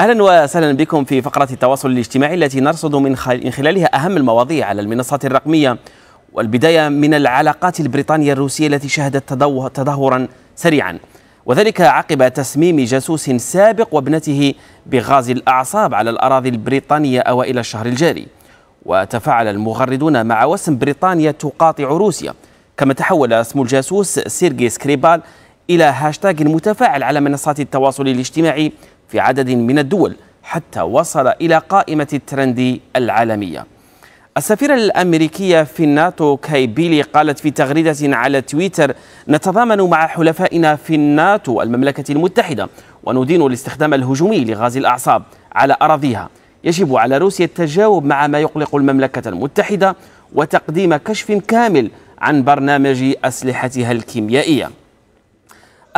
اهلا وسهلا بكم في فقره التواصل الاجتماعي التي نرصد من خلالها اهم المواضيع على المنصات الرقميه والبدايه من العلاقات البريطانيه الروسيه التي شهدت تدهورا سريعا وذلك عقب تسميم جاسوس سابق وابنته بغاز الاعصاب على الاراضي البريطانيه اوائل الشهر الجاري وتفاعل المغردون مع وسم بريطانيا تقاطع روسيا كما تحول اسم الجاسوس سيرجي سكريبال إلى هاشتاج متفاعل على منصات التواصل الاجتماعي في عدد من الدول حتى وصل إلى قائمة الترند العالمية السفيرة الأمريكية في الناتو كاي بيلي قالت في تغريدة على تويتر نتضامن مع حلفائنا في الناتو المملكة المتحدة وندين الاستخدام الهجومي لغاز الأعصاب على أراضيها يجب على روسيا التجاوب مع ما يقلق المملكة المتحدة وتقديم كشف كامل عن برنامج أسلحتها الكيميائية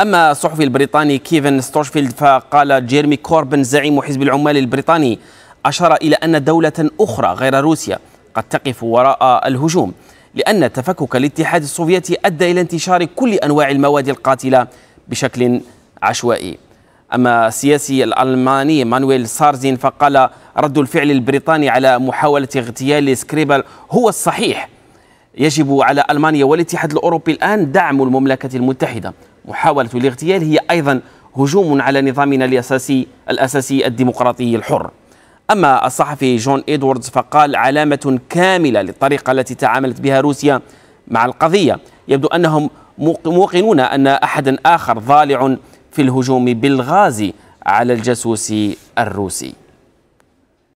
أما الصحفي البريطاني كيفن ستوشفيلد فقال جيرمي كوربن زعيم حزب العمال البريطاني أشار إلى أن دولة أخرى غير روسيا قد تقف وراء الهجوم لأن تفكك الاتحاد السوفيتي أدى إلى انتشار كل أنواع المواد القاتلة بشكل عشوائي أما السياسي الألماني مانويل سارزين فقال رد الفعل البريطاني على محاولة اغتيال سكريبل هو الصحيح يجب على ألمانيا والاتحاد الأوروبي الآن دعم المملكة المتحدة محاولة الاغتيال هي أيضا هجوم على نظامنا الأساسي الأساسي الديمقراطي الحر أما الصحفي جون إدواردز فقال علامة كاملة للطريقة التي تعاملت بها روسيا مع القضية يبدو أنهم موقنون أن أحدا آخر ضالع في الهجوم بالغاز على الجاسوس الروسي